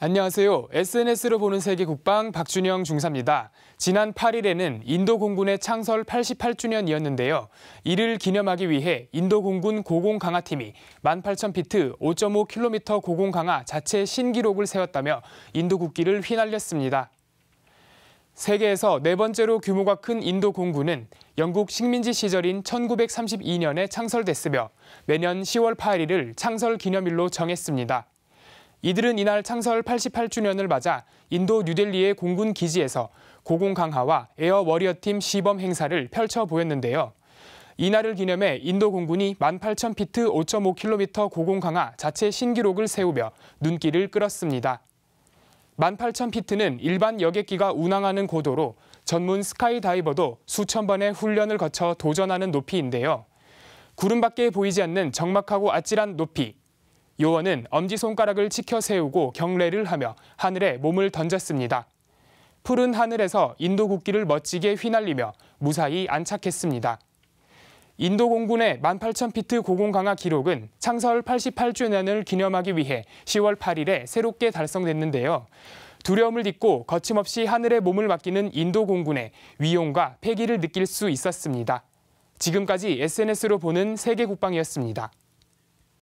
안녕하세요. SNS로 보는 세계 국방 박준영 중사입니다. 지난 8일에는 인도 공군의 창설 88주년이었는데요. 이를 기념하기 위해 인도 공군 고공 강하팀이 18,000피트 5.5km 고공 강하 자체 신기록을 세웠다며 인도 국기를 휘날렸습니다. 세계에서 네 번째로 규모가 큰 인도 공군은 영국 식민지 시절인 1932년에 창설됐으며 매년 10월 8일을 창설 기념일로 정했습니다. 이들은 이날 창설 88주년을 맞아 인도 뉴델리의 공군 기지에서 고공 강화와 에어 워리어팀 시범 행사를 펼쳐 보였는데요. 이날을 기념해 인도 공군이 18,000피트 5.5km 고공 강화 자체 신기록을 세우며 눈길을 끌었습니다. 18,000피트는 일반 여객기가 운항하는 고도로 전문 스카이다이버도 수천 번의 훈련을 거쳐 도전하는 높이인데요. 구름 밖에 보이지 않는 적막하고 아찔한 높이, 요원은 엄지손가락을 치켜 세우고 경례를 하며 하늘에 몸을 던졌습니다. 푸른 하늘에서 인도 국기를 멋지게 휘날리며 무사히 안착했습니다. 인도 공군의 18,000피트 고공 강화 기록은 창설 88주년을 기념하기 위해 10월 8일에 새롭게 달성됐는데요. 두려움을 딛고 거침없이 하늘에 몸을 맡기는 인도 공군의 위용과 패기를 느낄 수 있었습니다. 지금까지 SNS로 보는 세계 국방이었습니다.